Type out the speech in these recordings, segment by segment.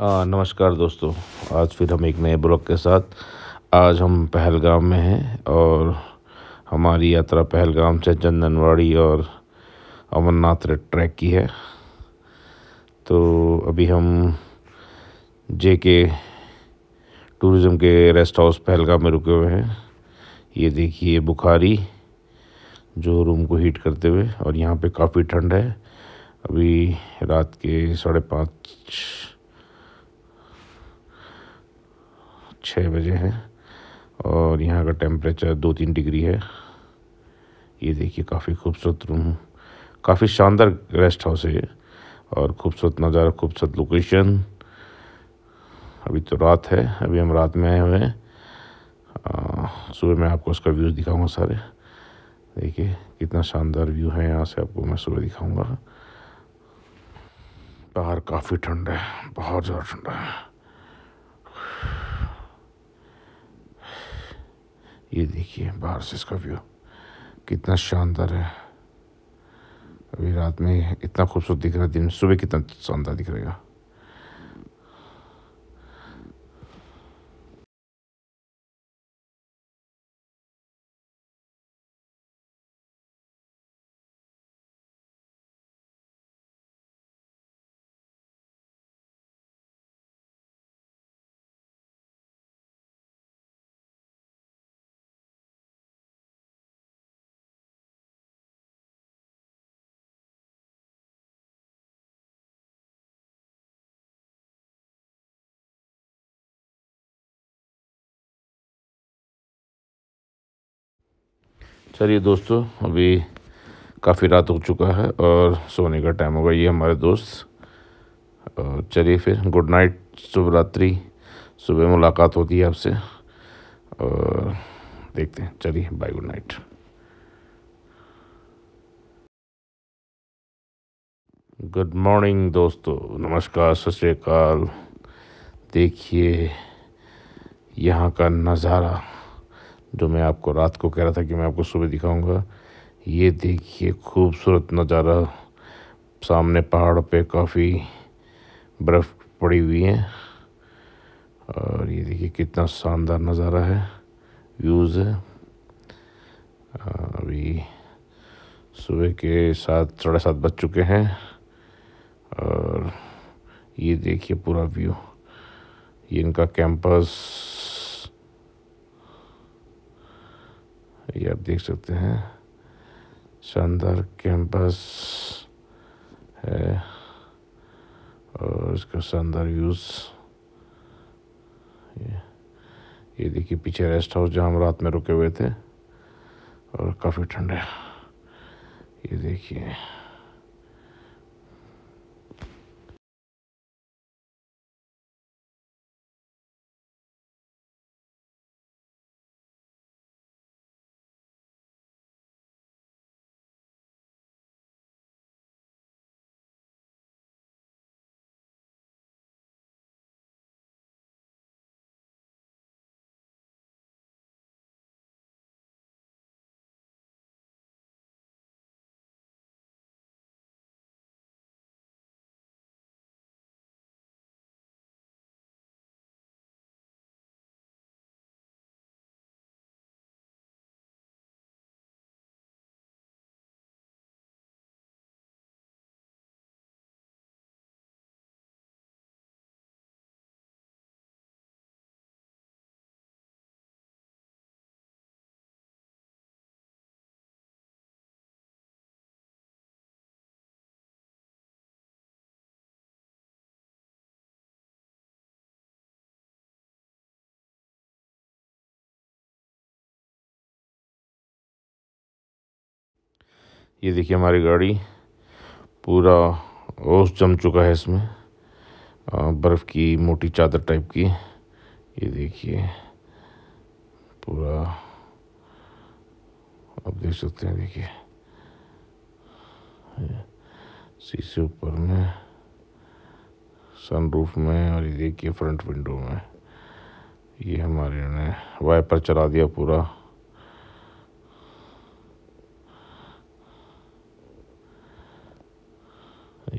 आ, नमस्कार दोस्तों आज फिर हम एक नए ब्लॉग के साथ आज हम पहलगाम में हैं और हमारी यात्रा पहलगाम से चंदनवाड़ी और अमरनाथ रेड ट्रैक की है तो अभी हम जे के टूरिज़म के रेस्ट हाउस पहलगाम में रुके हुए हैं ये देखिए बुखारी जो रूम को हीट करते हुए और यहाँ पे काफ़ी ठंड है अभी रात के साढ़े पाँच छः बजे हैं और यहाँ का टेम्परेचर दो तीन डिग्री है ये देखिए काफ़ी खूबसूरत रूम काफ़ी शानदार रेस्ट हाउस है और खूबसूरत नज़ारा खूबसूरत लोकेशन अभी तो रात है अभी हम रात में आए हुए हैं सुबह मैं आपको उसका व्यूज़ दिखाऊंगा सारे देखिए कितना शानदार व्यू है यहाँ से आपको मैं सुबह दिखाऊंगा बाहर काफ़ी ठंड है बहुत ज़्यादा ठंडा है ये देखिए बाहर से इसका व्यू कितना शानदार है अभी रात में इतना खूबसूरत दिख रहा है दिन सुबह कितना शानदार दिख रहेगा चलिए दोस्तों अभी काफ़ी रात हो चुका है और सोने का टाइम होगा ये हमारे दोस्त और चलिए फिर गुड नाइट शुभ रात्रि सुबह मुलाकात होती है आपसे और देखते हैं चलिए bye good night good morning दोस्तों नमस्कार सत श्रीकाल देखिए यहाँ का नज़ारा जो मैं आपको रात को कह रहा था कि मैं आपको सुबह दिखाऊंगा ये देखिए खूबसूरत नज़ारा सामने पहाड़ पे काफ़ी बर्फ़ पड़ी हुई है और ये देखिए कितना शानदार नज़ारा है व्यूज़ है अभी सुबह के सात साढ़े सात बज चुके हैं और ये देखिए पूरा व्यू ये इनका कैंपस ये आप देख सकते हैं शानदार कैंपस है और इसका शानदार यूज ये, ये देखिए पीछे रेस्ट हाउस जहाँ हम रात में रुके हुए थे और काफ़ी ठंड है ये देखिए ये देखिए हमारी गाड़ी पूरा ओस जम चुका है इसमें बर्फ़ की मोटी चादर टाइप की ये देखिए पूरा आप देख सकते हैं देखिए शीशे ऊपर में सनरूफ में और ये देखिए फ्रंट विंडो में ये हमारे ने वाइपर चला दिया पूरा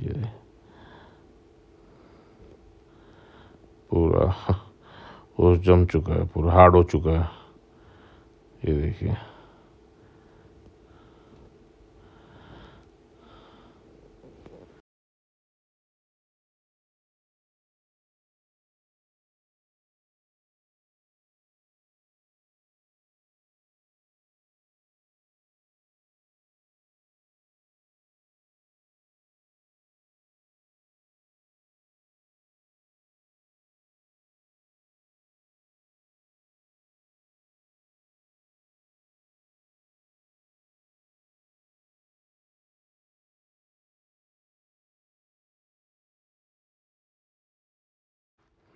ये पूरा वो हाँ, जम चुका है पूरा हार्ड हो चुका है ये देखिए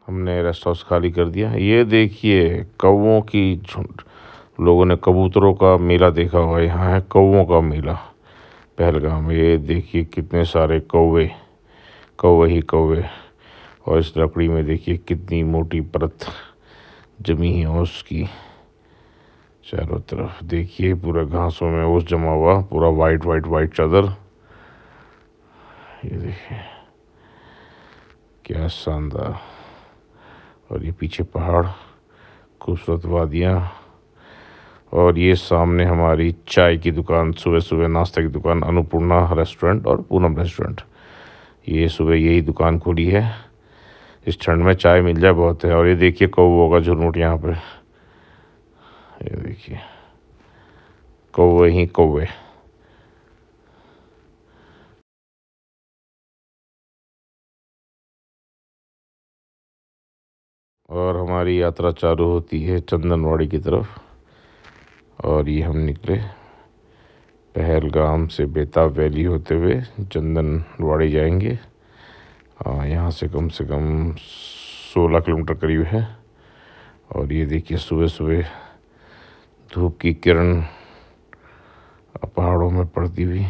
हमने रेस्ट हाउस खाली कर दिया ये देखिए कौओं की झुंड लोगों ने कबूतरों का मेला देखा हुआ यहाँ है कौओं का मेला पहलगाम ये देखिए कितने सारे कौवे कौवे ही कौवे और इस लकड़ी में देखिए कितनी मोटी परत जमी है उसकी चारों तरफ देखिए पूरा घासों में उस जमा हुआ पूरा वाइट वाइट वाइट चादर ये देखिए क्या शानदार और ये पीछे पहाड़ खूबसूरत वादियाँ और ये सामने हमारी चाय की दुकान सुबह सुबह नाश्ते की दुकान अनुपूर्णा रेस्टोरेंट और पूनम रेस्टोरेंट ये सुबह यही दुकान खुली है इस ठंड में चाय मिल जाए बहुत है और ये देखिए कौ का झुरमुट यहाँ पर ये देखिए कौवे ही कौवे और हमारी यात्रा चालू होती है चंदनवाड़ी की तरफ और ये हम निकले पहलगाम से बेताब वैली होते हुए चंदनवाड़ी जाएंगे और यहाँ से कम से कम सोलह किलोमीटर करीब है और ये देखिए सुबह सुबह धूप की किरण पहाड़ों में पड़ती हुई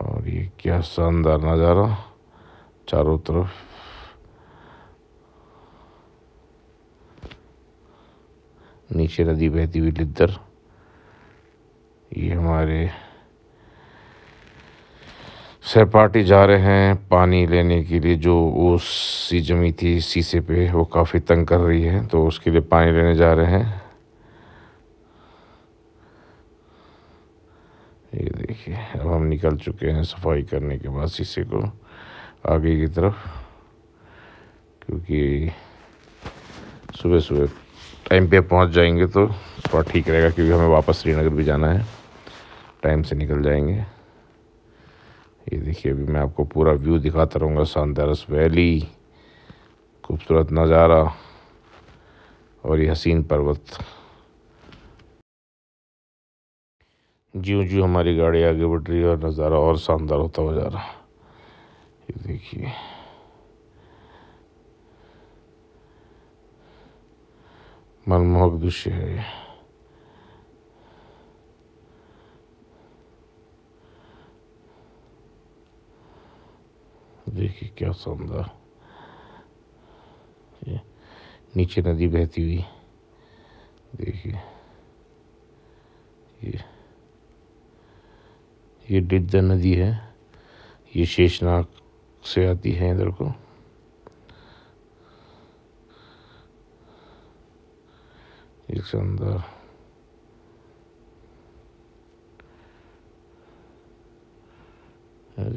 और ये क्या शानदार नज़ारा चारों तरफ नीचे नदी बहती हुई लिद्दर ये हमारे सहपाठी जा रहे हैं पानी लेने के लिए जो उस सी जमी थी शीशे पे वो काफ़ी तंग कर रही है तो उसके लिए पानी लेने जा रहे हैं ये देखिए अब हम निकल चुके हैं सफाई करने के बाद शीशे को आगे की तरफ क्योंकि सुबह सुबह टाइम पे पहुंच जाएंगे तो थोड़ा ठीक रहेगा क्योंकि हमें वापस श्रीनगर भी जाना है टाइम से निकल जाएंगे ये देखिए अभी मैं आपको पूरा व्यू दिखाता रहूँगा सानदारस वैली खूबसूरत नज़ारा और ये हसीन पर्वत जी जी हमारी गाड़ी आगे बढ़ रही है और नज़ारा और शानदार होता हुआ जा रहा ये देखिए मनमोहक दृश्य है देखिए क्या सुंदर नीचे नदी बहती हुई देखिए ये ये डिद्दा नदी है ये शेषनाग से आती है इधर को शरीर से अंदर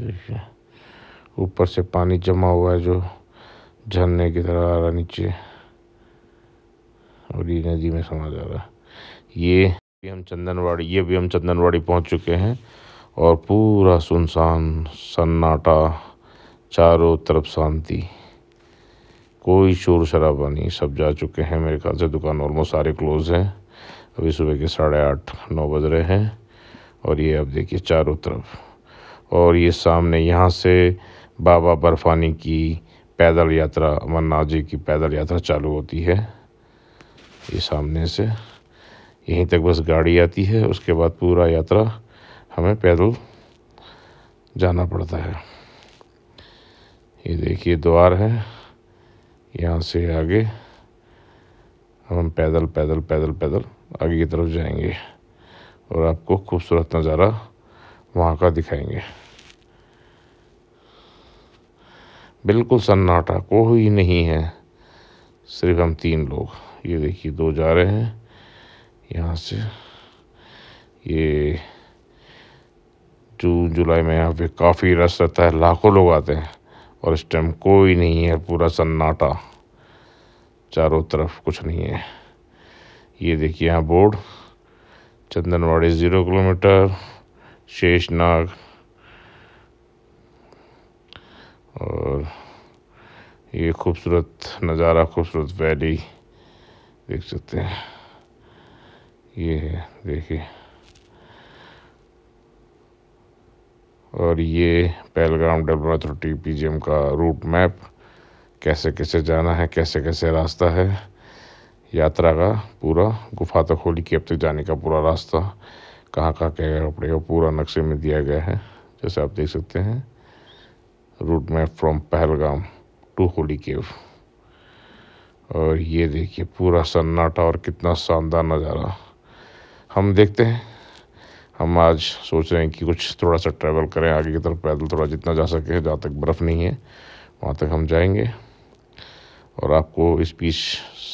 देखिए ऊपर से पानी जमा हुआ है जो झरने की तरह आ रहा नीचे और ये नदी में समा जा रहा है ये भी हम चंदनवाड़ी ये भी हम चंदनवाड़ी पहुंच चुके हैं और पूरा सुनसान सन्नाटा चारों तरफ शांति कोई शोर शराबा नहीं सब जा चुके हैं मेरे ख्याल से दुकान ऑलमोस्ट सारे क्लोज़ हैं अभी सुबह के साढ़े आठ नौ बज रहे हैं और ये अब देखिए चारों तरफ और ये सामने यहाँ से बाबा बर्फानी की पैदल यात्रा अमरनाथ जी की पैदल यात्रा चालू होती है ये सामने से यहीं तक बस गाड़ी आती है उसके बाद पूरा यात्रा हमें पैदल जाना पड़ता है ये देखिए द्वार है यहाँ से आगे हम पैदल पैदल पैदल पैदल आगे की तरफ जाएंगे और आपको खूबसूरत नज़ारा वहाँ का दिखाएंगे बिल्कुल सन्नाटा कोई नहीं है सिर्फ हम तीन लोग ये देखिए दो जा रहे हैं यहाँ से ये जून जुलाई में यहाँ पे काफ़ी रश रहता है लाखों लोग आते हैं और इस टाइम कोई नहीं है पूरा सन्नाटा चारों तरफ कुछ नहीं है ये देखिए यहाँ board Chandanwari zero kilometre Sheshnag और ये खूबसूरत नज़ारा खूबसूरत वैली देख सकते हैं ये है देखिए और ये पहलगाम पी अथॉरिटी एम का रूट मैप कैसे कैसे जाना है कैसे कैसे रास्ता है यात्रा का पूरा गुफा तक तो होली की अब तक तो जाने का पूरा रास्ता कहाँ कहाँ क्या क्या पड़ेगा पूरा नक्शे में दिया गया है जैसे आप देख सकते हैं route map from Pahalgam to holy cave और ये देखिए पूरा सन्नाटा और कितना शानदार नज़ारा हम देखते हैं हम आज सोच रहे हैं कि कुछ थोड़ा सा ट्रैवल करें आगे की तरफ पैदल थोड़ा जितना जा सके जहाँ तक बर्फ़ नहीं है वहाँ तक हम जाएंगे और आपको इस बीच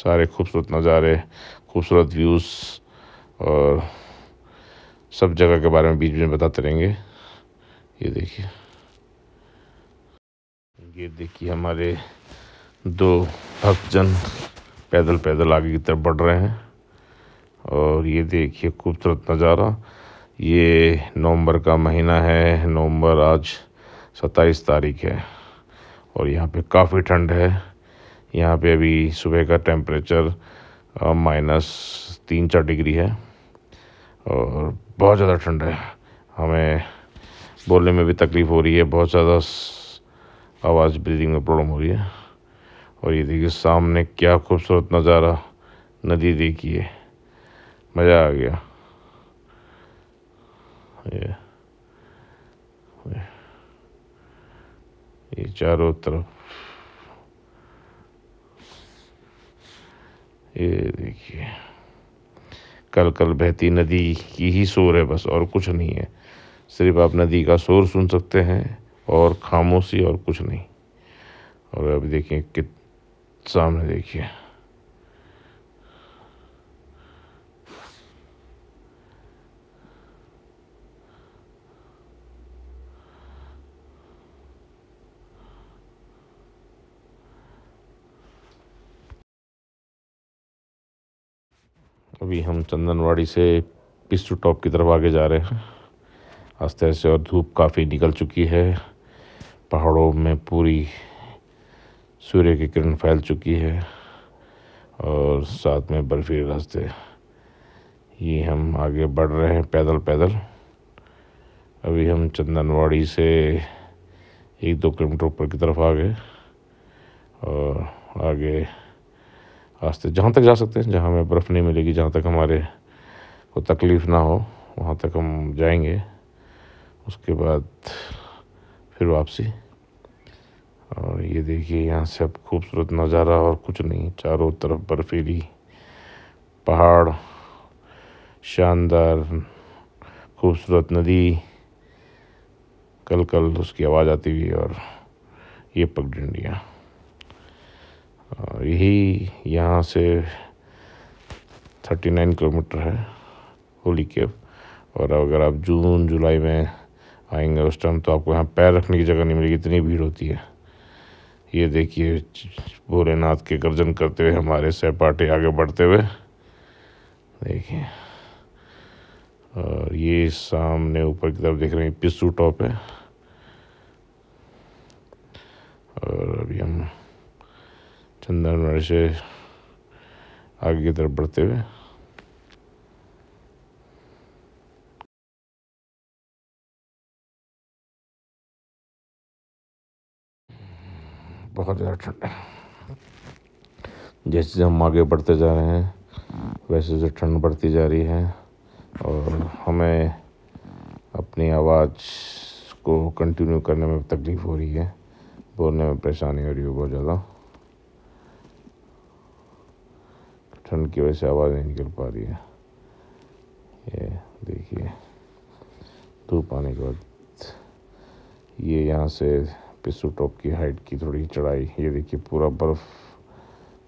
सारे खूबसूरत नज़ारे खूबसूरत व्यूज़ और सब जगह के बारे में बीच में बताते रहेंगे ये देखिए ये देखिए हमारे दो भक्तजन पैदल पैदल आगे की तरफ बढ़ रहे हैं और ये देखिए खूबसूरत नज़ारा ये नवंबर का महीना है नवंबर आज सत्ताईस तारीख है और यहाँ पे काफ़ी ठंड है यहाँ पे अभी सुबह का टेम्परेचर माइनस तीन चार डिग्री है और बहुत ज़्यादा ठंड है हमें बोलने में भी तकलीफ़ हो रही है बहुत ज़्यादा आवाज़ ब्रीदिंग में प्रॉब्लम हो रही है और ये देखिए सामने क्या खूबसूरत नज़ारा नदी देखिए मज़ा आ गया ये ये चारों तरफ ये देखिए कल कल बहती नदी की ही शोर है बस और कुछ नहीं है सिर्फ आप नदी का शोर सुन सकते हैं और खामोशी और कुछ नहीं और अभी देखिए कित सामने देखिए अभी हम चंदनवाड़ी से पिस्टू टॉप की तरफ आगे जा रहे हैं आस्ते आस्ते और धूप काफ़ी निकल चुकी है पहाड़ों में पूरी सूर्य की किरण फैल चुकी है और साथ में बर्फीले रास्ते ये हम आगे बढ़ रहे हैं पैदल पैदल अभी हम चंदनवाड़ी से एक दो किलोमीटर ऊपर की तरफ आ गए और आगे रास्ते जहाँ तक जा सकते हैं जहाँ हमें बर्फ़ नहीं मिलेगी जहाँ तक हमारे को तकलीफ़ ना हो वहाँ तक हम जाएंगे उसके बाद फिर वापसी और ये देखिए यहाँ से अब खूबसूरत नज़ारा और कुछ नहीं चारों तरफ बर्फीली पहाड़ शानदार खूबसूरत नदी कल कल उसकी आवाज़ आती हुई और ये पगडंडियाँ यही यहाँ से थर्टी नाइन किलोमीटर है होली केव और अगर आप जून जुलाई में आएंगे उस टाइम तो आपको यहाँ पैर रखने की जगह नहीं मिलेगी इतनी भीड़ होती है ये देखिए भोलेनाथ के गर्जन करते हुए हमारे सहपाठे आगे बढ़ते हुए देखिए और ये सामने ऊपर की तरफ देख रहे हैं पिस्सू टॉप है चंदन से आगे की तरफ बढ़ते हुए बहुत ज़्यादा ठंड है जैसे हम आगे बढ़ते जा रहे हैं वैसे जो ठंड बढ़ती जा रही है और हमें अपनी आवाज़ को कंटिन्यू करने में तकलीफ़ हो रही है बोलने में परेशानी हो रही है बहुत ज़्यादा ठंड की वजह से आवाज़ नहीं निकल पा रही है ये देखिए धूप आने के बाद ये यहाँ से पिस्सू टॉप की हाइट की थोड़ी चढ़ाई ये देखिए पूरा बर्फ़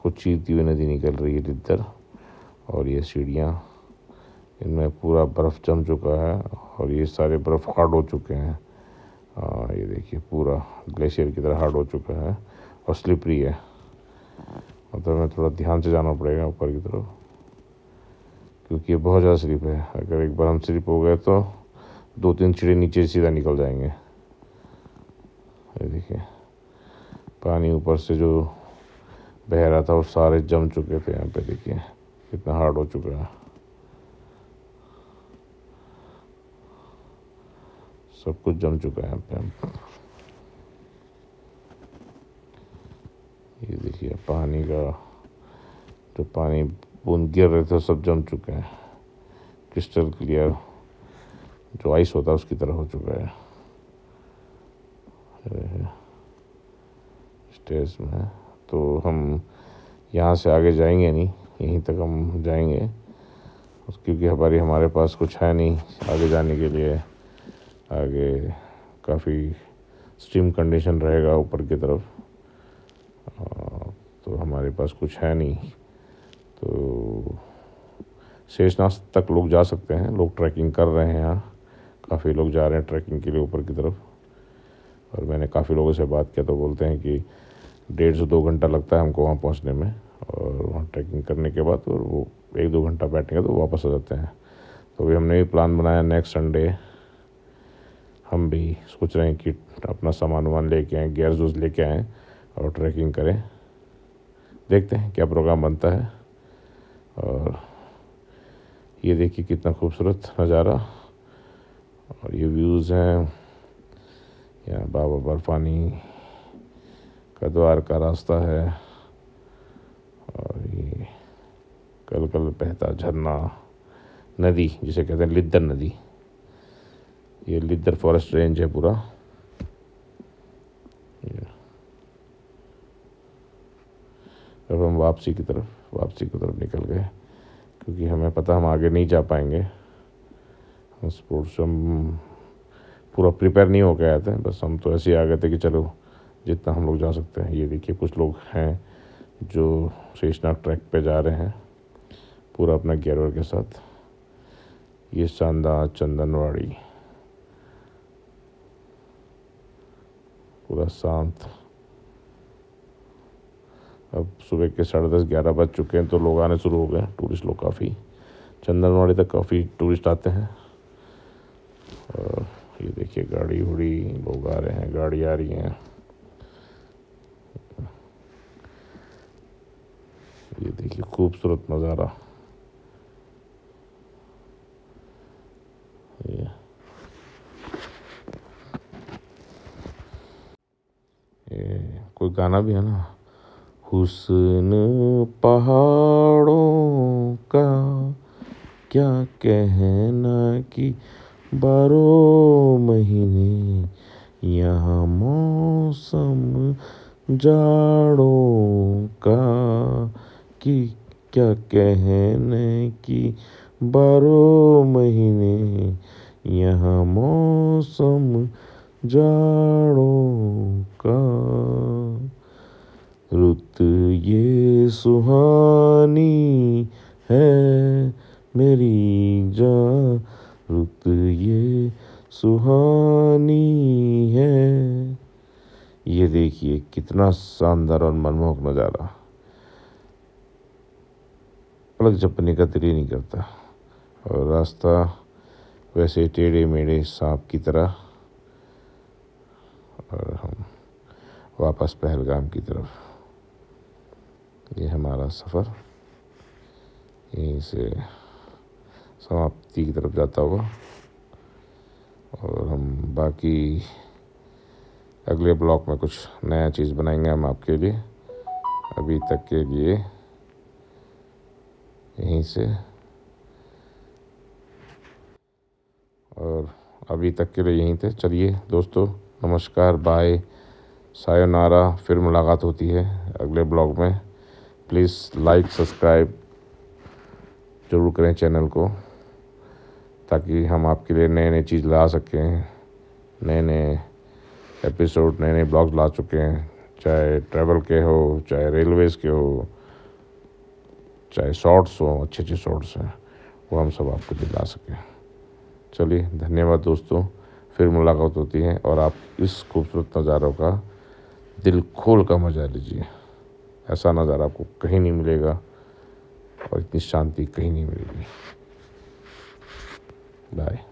को चीरती हुई नदी निकल रही है इधर और ये सीढ़ियाँ इनमें पूरा बर्फ़ जम चुका है और ये सारे बर्फ़ हार्ड हो चुके हैं आ, ये देखिए पूरा ग्लेशियर की तरह हार्ड हो चुका है और स्लिपरी है मतलब हमें थोड़ा ध्यान से जाना पड़ेगा ऊपर की तरफ क्योंकि ये बहुत ज़्यादा स्लिप है अगर एक बार हम स्लिप हो गए तो दो तीन चिड़े नीचे सीधा निकल जाएंगे ये देखिए पानी ऊपर से जो बह रहा था वो सारे जम चुके थे यहाँ पे देखिए कितना हार्ड हो चुका है सब कुछ जम चुका है यहाँ पे ये देखिए पानी का जो तो पानी बूंद गिर रहे थे सब जम चुके हैं क्रिस्टल क्लियर जो आइस होता है उसकी तरह हो चुका है स्टेज में तो हम यहाँ से आगे जाएंगे नहीं यहीं तक हम जाएंगे क्योंकि हमारी हमारे पास कुछ है नहीं आगे जाने के लिए आगे काफ़ी स्ट्रीम कंडीशन रहेगा ऊपर की तरफ हमारे पास कुछ है नहीं तो शेषनाथ तक लोग जा सकते हैं लोग ट्रैकिंग कर रहे हैं यहाँ काफ़ी लोग जा रहे हैं ट्रैकिंग के लिए ऊपर की तरफ और मैंने काफ़ी लोगों से बात किया तो बोलते हैं कि डेढ़ से दो घंटा लगता है हमको वहाँ पहुँचने में और वहाँ ट्रैकिंग करने के बाद और वो एक दो घंटा बैठेंगे तो वापस आ जाते हैं तो अभी हमने भी प्लान बनाया नेक्स्ट संडे हम भी सोच रहे हैं कि अपना सामान वामान लेके आएँ गैर जूस लेके आएँ और ट्रैकिंग करें देखते हैं क्या प्रोग्राम बनता है और ये देखिए कितना खूबसूरत नज़ारा और ये व्यूज़ हैं यहाँ बाबा बर्फानी का द्वार का रास्ता है और ये कल कल बहता झरना नदी जिसे कहते हैं लिद्दर नदी ये लिद्दर फॉरेस्ट रेंज है पूरा वापसी की तरफ वापसी की तरफ निकल गए क्योंकि हमें पता हम आगे नहीं जा पाएंगे स्पोर्ट्स हम पूरा प्रिपेयर नहीं हो गया थे बस हम तो ऐसे ही आ गए थे कि चलो जितना हम लोग जा सकते हैं ये देखिए कुछ लोग हैं जो शेषनाग ट्रैक पे जा रहे हैं पूरा अपना गेरवर के साथ ये शानदार चंदनवाड़ी पूरा शांत अब सुबह के साढ़े दस ग्यारह बज चुके हैं तो लोग आने शुरू हो गए टूरिस्ट लोग काफ़ी चंदनवाड़ी तक काफ़ी टूरिस्ट आते हैं और ये देखिए गाड़ी उड़ी लोग आ रहे हैं गाड़ी आ रही हैं ये देखिए खूबसूरत नज़ारा ये ये कोई गाना भी है ना हुस्न पहाड़ों का क्या कहना कि बारह महीने यहाँ मौसम जाड़ों का कि क्या कहने कि बारह महीने यहाँ मौसम जाड़ों का रुत ये सुहानी है मेरी जा रुत ये सुहानी है ये देखिए कितना शानदार और मनमोहक नज़ारा पलक झपने का दिल नहीं करता और रास्ता वैसे टेढ़े मेढ़े सांप की तरह और हम वापस पहलगाम की तरफ ये हमारा सफ़र यहीं से समाप्ति की तरफ जाता हुआ और हम बाकी अगले ब्लॉक में कुछ नया चीज़ बनाएंगे हम आपके लिए अभी तक के लिए यहीं से और अभी तक के लिए यहीं थे चलिए दोस्तों नमस्कार बाय सायोनारा फिर मुलाकात होती है अगले ब्लॉग में प्लीज़ लाइक सब्सक्राइब ज़रूर करें चैनल को ताकि हम आपके लिए नए नए चीज़ ला सकें नए नए एपिसोड नए नए ब्लॉग्स ला चुके हैं चाहे ट्रैवल के हो चाहे रेलवेज़ के हो चाहे शॉर्ट्स हो अच्छे अच्छे शॉर्ट्स हैं वो हम सब आपको दिला सकें चलिए धन्यवाद दोस्तों फिर मुलाकात होती है और आप इस खूबसूरत नज़ारों का दिल खोल का मज़ा लीजिए ऐसा नज़ारा आपको कहीं नहीं मिलेगा और इतनी शांति कहीं नहीं मिलेगी बाय